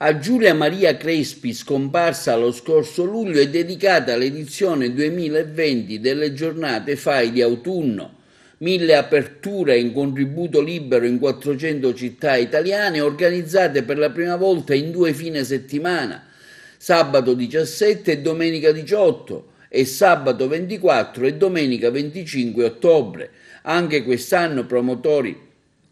A Giulia Maria Crespi, scomparsa lo scorso luglio, è dedicata l'edizione 2020 delle giornate FAI di autunno. Mille aperture in contributo libero in 400 città italiane organizzate per la prima volta in due fine settimana, sabato 17 e domenica 18 e sabato 24 e domenica 25 ottobre. Anche quest'anno promotori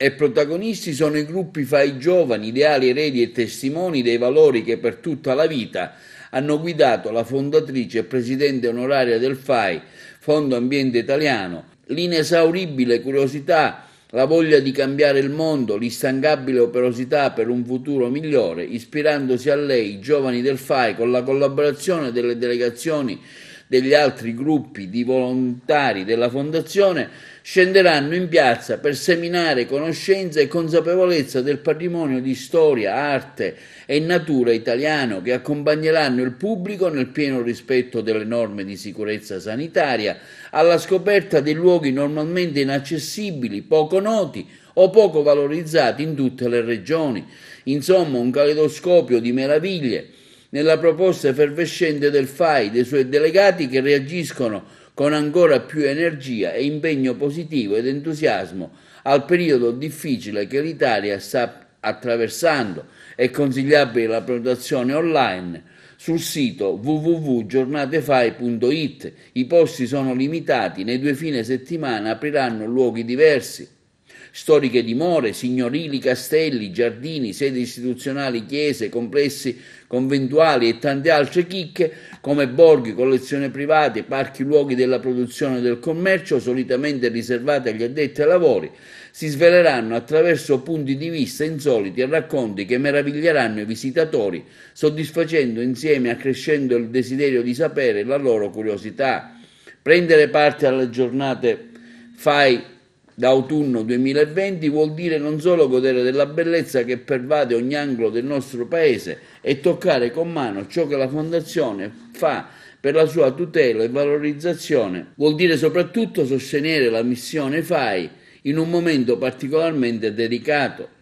e protagonisti sono i gruppi fra i giovani, ideali eredi e testimoni dei valori che per tutta la vita hanno guidato la fondatrice e presidente onoraria del FAI, Fondo Ambiente Italiano, l'inesauribile curiosità, la voglia di cambiare il mondo, l'instancabile operosità per un futuro migliore, ispirandosi a lei i giovani del FAI con la collaborazione delle delegazioni degli altri gruppi di volontari della fondazione scenderanno in piazza per seminare conoscenza e consapevolezza del patrimonio di storia, arte e natura italiano che accompagneranno il pubblico nel pieno rispetto delle norme di sicurezza sanitaria alla scoperta dei luoghi normalmente inaccessibili, poco noti o poco valorizzati in tutte le regioni. Insomma, un caleidoscopio di meraviglie nella proposta effervescente del FAI, dei suoi delegati che reagiscono con ancora più energia e impegno positivo ed entusiasmo al periodo difficile che l'Italia sta attraversando. È consigliabile la prenotazione online sul sito www.giornatefai.it. I posti sono limitati, nei due fine settimana apriranno luoghi diversi storiche dimore, signorili castelli, giardini, sedi istituzionali, chiese, complessi conventuali e tante altre chicche come borghi, collezioni private, parchi, luoghi della produzione e del commercio solitamente riservati agli addetti ai lavori, si sveleranno attraverso punti di vista insoliti e racconti che meraviglieranno i visitatori, soddisfacendo insieme e accrescendo il desiderio di sapere la loro curiosità. Prendere parte alle giornate Fai d'autunno 2020 vuol dire non solo godere della bellezza che pervade ogni angolo del nostro paese e toccare con mano ciò che la Fondazione fa per la sua tutela e valorizzazione, vuol dire soprattutto sostenere la missione FAI in un momento particolarmente delicato